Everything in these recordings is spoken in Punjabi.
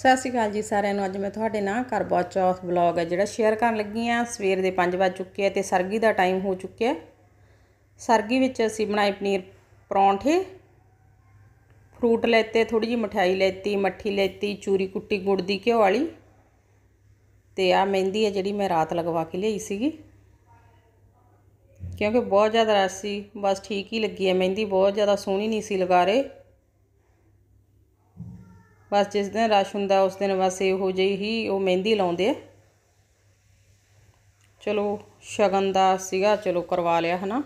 ਸਤਿ ਸ਼੍ਰੀ ਅਕਾਲ ਜੀ ਸਾਰਿਆਂ ਨੂੰ ਅੱਜ ਮੈਂ ਤੁਹਾਡੇ ਨਾਲ ਕਰਵਾ ਚੌਥ ਬਲੌਗ ਹੈ ਜਿਹੜਾ ਸ਼ੇਅਰ ਕਰਨ ਲੱਗੀ ਆ ਸਵੇਰ ਦੇ 5 ਵਜ ਚੁੱਕੇ ਆ ਤੇ ਸਰਗੀ ਦਾ ਟਾਈਮ ਹੋ ਚੁੱਕਿਆ ਸਰਗੀ ਵਿੱਚ ਅਸੀਂ ਬਣਾਏ ਪਨੀਰ ਪਰੌਂਠੇ ਫਰੂਟ ਲੈਤੇ ਥੋੜੀ ਜੀ ਮਠਾਈ ਲੈਤੀ ਮੱਠੀ ਲੈਤੀ ਚੂਰੀ ਕੁੱਟੀ ਗੁੜ ਦੀ ਘਿਓ ਵਾਲੀ ਤੇ ਆ ਮਹਿੰਦੀ ਹੈ ਜਿਹੜੀ ਮੈਂ ਰਾਤ ਲਗਵਾ ਕੇ ਲਈ ਸੀਗੀ ਕਿਉਂਕਿ ਬਹੁਤ ਜ਼ਿਆਦਾ ਰਸ ਸੀ ਬਸ ਠੀਕ ਹੀ ਲੱਗੀ ਹੈ ਮਹਿੰਦੀ ਬਹੁਤ ਜ਼ਿਆਦਾ ਸੋਹਣੀ ਨਹੀਂ ਸੀ ਲਗਾ ਰਹੇ ਬਸ ਜਿਸ ਦਿਨ ਰਸ਼ ਹੁੰਦਾ ਉਸ ਦਿਨ ਬਸ ਇਹੋ ਜਿਹੀ ਹੀ ਉਹ ਮਹਿੰਦੀ ਲਾਉਂਦੇ ਆ ਚਲੋ ਸ਼ਗਨ ਦਾ ਸੀਗਾ ਚਲੋ ਕਰਵਾ ਲਿਆ ਹਨਾ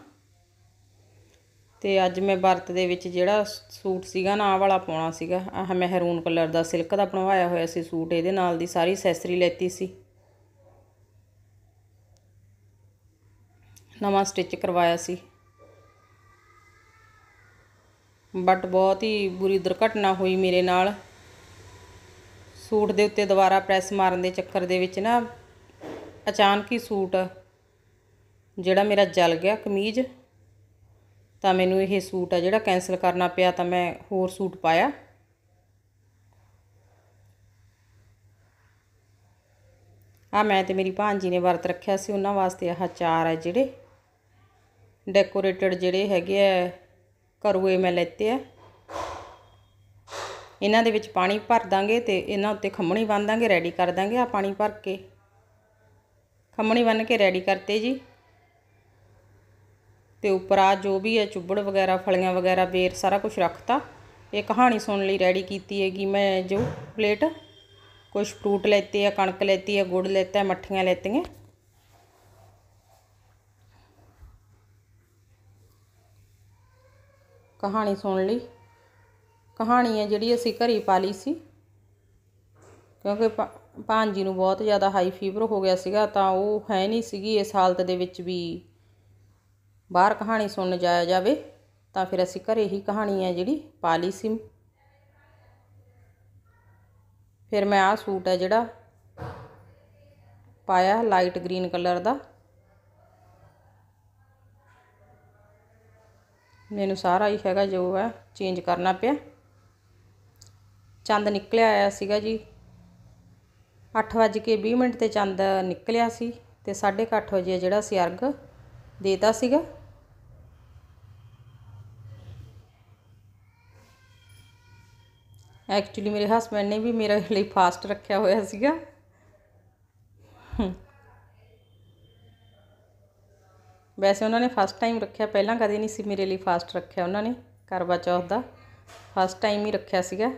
ਤੇ ਅੱਜ ਮੈਂ ਵਰਤ ਦੇ ਵਿੱਚ ਜਿਹੜਾ ਸੂਟ ਸੀਗਾ ਨਾ ਆ ਵਾਲਾ ਪਾਉਣਾ ਸੀਗਾ ਆਹ ਮਹਿਰੂਨ ਕਲਰ ਦਾ ਸਿਲਕ ਦਾ ਬਣਵਾਇਆ ਹੋਇਆ ਸੀ ਸੂਟ ਇਹਦੇ ਨਾਲ ਦੀ ਸਾਰੀ ਸੈਸਰੀ ਲੈਤੀ ਸੀ ਨਵਾਂ ਸਟਿਚ ਕਰਵਾਇਆ ਸੀ ਬਟ ਬਹੁਤ ਹੀ ਬੁਰੀ ਦੁਰਘਟਨਾ ਹੋਈ ਮੇਰੇ ਨਾਲ ਸੂਟ ਦੇ ਉੱਤੇ ਦੁਬਾਰਾ ਪ੍ਰੈਸ ਮਾਰਨ ਦੇ ਚੱਕਰ ਦੇ ਵਿੱਚ ਨਾ ਅਚਾਨਕ ਹੀ ਸੂਟ ਜਿਹੜਾ ਮੇਰਾ ਜਲ ਗਿਆ ਕਮੀਜ਼ ਤਾਂ ਮੈਨੂੰ ਇਹ ਸੂਟ ਆ ਜਿਹੜਾ ਕੈਨਸਲ ਕਰਨਾ ਪਿਆ ਤਾਂ ਮੈਂ ਹੋਰ ਸੂਟ ਪਾਇਆ ਆ ਮੈਂ ਤੇ ਮੇਰੀ ਭਾਂਜੀ ਨੇ ਵਰਤ ਰੱਖਿਆ ਸੀ ਉਹਨਾਂ ਵਾਸਤੇ ਆਹ ਚਾਰ ਆ ਜਿਹੜੇ ਡੈਕੋਰੇਟਡ ਜਿਹੜੇ ਹੈਗੇ ਆ ਕਰੂਏ ਮੈਂ ਲੈਤੇ ਆ ਇਹਨਾਂ ਦੇ ਵਿੱਚ ਪਾਣੀ ਭਰ ਦਾਂਗੇ ਤੇ ਇਹਨਾਂ ਉੱਤੇ ਖੰਮਣੀ ਬੰਨ ਦਾਂਗੇ ਰੈਡੀ ਕਰ ਦਾਂਗੇ ਆ ਪਾਣੀ ਭਰ ਕੇ ਖੰਮਣੀ ਬੰਨ ਕੇ ਰੈਡੀ ਕਰਤੇ ਜੀ ਤੇ ਉੱਪਰ ਆ ਜੋ ਵੀ ਹੈ ਚੁੱਬੜ ਵਗੈਰਾ ਫਲੀਆਂ ਵਗੈਰਾ ਬੇਰ ਸਾਰਾ ਕੁਝ ਰੱਖਤਾ ਇਹ ਕਹਾਣੀ ਸੁਣਨ ਲਈ ਰੈਡੀ ਕੀਤੀ ਹੈਗੀ ਮੈਂ ਜੋ ਪਲੇਟ ਕੁਝ ਫਰੂਟ ਲੈਤੇ ਆ ਕਣਕ ਲੈਤੀ ਆ ਗੁੜ ਲੈਤਾ ਮੱਠੀਆਂ ਲੈਤੀਆਂ ਕਹਾਣੀ ਸੁਣ ਲਈ ਕਹਾਣੀ ਹੈ ਜਿਹੜੀ ਅਸੀਂ ਘਰੀ ਪਾਲੀ ਸੀ ਕਿਉਂਕਿ ਭਾਂਜੀ ਨੂੰ ਬਹੁਤ ਜ਼ਿਆਦਾ ਹਾਈ ਫੀਵਰ ਹੋ ਗਿਆ ਸੀਗਾ ਤਾਂ ਉਹ ਹੈ ਨਹੀਂ ਸੀਗੀ ਇਸ ਹਾਲਤ ਦੇ ਵਿੱਚ ਵੀ ਬਾਹਰ ਕਹਾਣੀ ਸੁਣਨ ਜਾਇਆ ਜਾਵੇ ਤਾਂ ਫਿਰ ਅਸੀਂ ਘਰੇ ਹੀ ਕਹਾਣੀ ਹੈ ਜਿਹੜੀ ਪਾਲੀ ਸੀ ਫਿਰ ਮੈਂ ਆਹ ਸੂਟ ਹੈ ਜਿਹੜਾ ਪਾਇਆ ਲਾਈਟ ਗ੍ਰੀਨ ਕਲਰ ਦਾ ਮੈਨੂੰ ਸਾਰਾ ਹੀ ਹੈਗਾ ਜੋ ਹੈ ਚੇਂਜ ਕਰਨਾ ਪਿਆ ਚੰਦ ਨਿਕਲਿਆ ਆਇਆ ਸੀਗਾ ਜੀ 8:20 ਮਿੰਟ ਤੇ ਚੰਦ ਨਿਕਲਿਆ ਸੀ ਤੇ 8:30 ਵਜੇ ਜਿਹੜਾ ਸੀ ਅਰਗ ਦੇਤਾ ਸੀਗਾ ਐਕਚੁਅਲੀ ਮੇਰੇ ਹਸਬੰਡ ਨੇ ਵੀ ਮੇਰੇ ਲਈ ਫਾਸਟ ਰੱਖਿਆ ਹੋਇਆ ਸੀਗਾ ਵੈਸੇ ਉਹਨਾਂ ਨੇ ਫਸਟ ਟਾਈਮ ਰੱਖਿਆ ਪਹਿਲਾਂ ਕਦੇ ਨਹੀਂ ਸੀ ਮੇਰੇ ਲਈ ਫਾਸਟ ਰੱਖਿਆ ਉਹਨਾਂ ਨੇ ਕਰਵਾ ਚੌਥ ਦਾ ਫਸਟ ਟਾਈਮ ਹੀ ਰੱਖਿਆ ਸੀਗਾ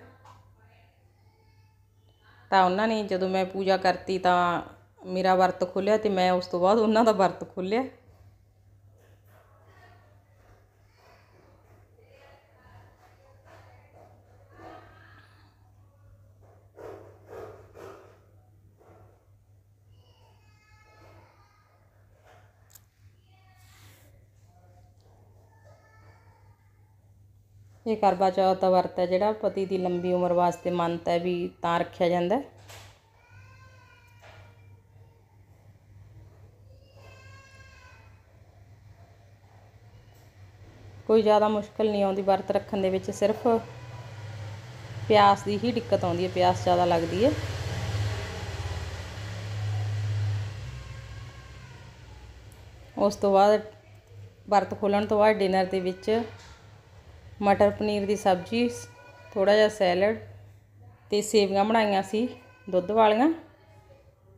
ਤਾਂ ਉਹਨਾਂ ਨੇ ਜਦੋਂ ਮੈਂ ਪੂਜਾ ਕਰਤੀ ਤਾਂ ਮੇਰਾ ਵਰਤ ਖੁੱਲਿਆ ਤੇ ਮੈਂ ਉਸ ਤੋਂ ਬਾਅਦ ਉਹਨਾਂ ਦਾ ਵਰਤ ਖੁੱਲਿਆ ਇਹ ਕਰਵਾ ਚੌਥ ਦਾ ਵਰਤ ਹੈ ਜਿਹੜਾ ਪਤੀ ਦੀ ਲੰਬੀ ਉਮਰ ਵਾਸਤੇ ਮੰਨਤ ਹੈ ਵੀ ਤਾਂ ਰੱਖਿਆ ਜਾਂਦਾ ਕੋਈ ਜ਼ਿਆਦਾ ਮੁਸ਼ਕਲ ਨਹੀਂ ਆਉਂਦੀ ਵਰਤ ਰੱਖਣ ਦੇ ਵਿੱਚ ਸਿਰਫ ਪਿਆਸ ਦੀ ਹੀ ਦਿੱਕਤ ਆਉਂਦੀ ਹੈ ਪਿਆਸ ਜ਼ਿਆਦਾ ਲੱਗਦੀ ਹੈ ਉਸ ਤੋਂ ਬਾਅਦ ਵਰਤ ਖੋਲਣ ਤੋਂ ਬਾਅਦ ਡਿਨਰ ਦੇ ਵਿੱਚ ਮਟਰ ਪਨੀਰ ਦੀ ਸਬਜ਼ੀ ਥੋੜਾ ਜਿਹਾ ਸੈਲਡ ਤੇ ਸੇਵੀਆਂ ਬਣਾਈਆਂ ਸੀ ਦੁੱਧ ਵਾਲੀਆਂ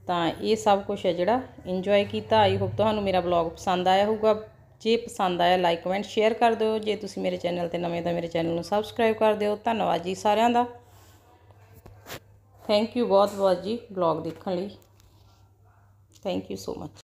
ਤਾਂ ਇਹ ਸਭ ਕੁਝ ਹੈ ਜਿਹੜਾ ਇੰਜੋਏ ਕੀਤਾ ਆਈ ਹੋਪ ਤੁਹਾਨੂੰ ਮੇਰਾ ਬਲੌਗ ਪਸੰਦ ਆਇਆ ਹੋਊਗਾ ਜੇ ਪਸੰਦ ਆਇਆ ਲਾਈਕ ਕਮੈਂਟ ਸ਼ੇਅਰ ਕਰ ਦਿਓ ਜੇ ਤੁਸੀਂ ਮੇਰੇ ਚੈਨਲ ਤੇ ਨਵੇਂ ਤਾਂ ਮੇਰੇ ਚੈਨਲ ਨੂੰ ਸਬਸਕ੍ਰਾਈਬ ਕਰ ਦਿਓ ਧੰਨਵਾਦ ਜੀ ਸਾਰਿਆਂ ਦਾ ਥੈਂਕ ਯੂ ਬਹੁਤ ਬਹੁਤ ਜੀ ਬਲੌਗ ਦੇਖਣ ਲਈ ਥੈਂਕ ਯੂ ਸੋ ਮਚ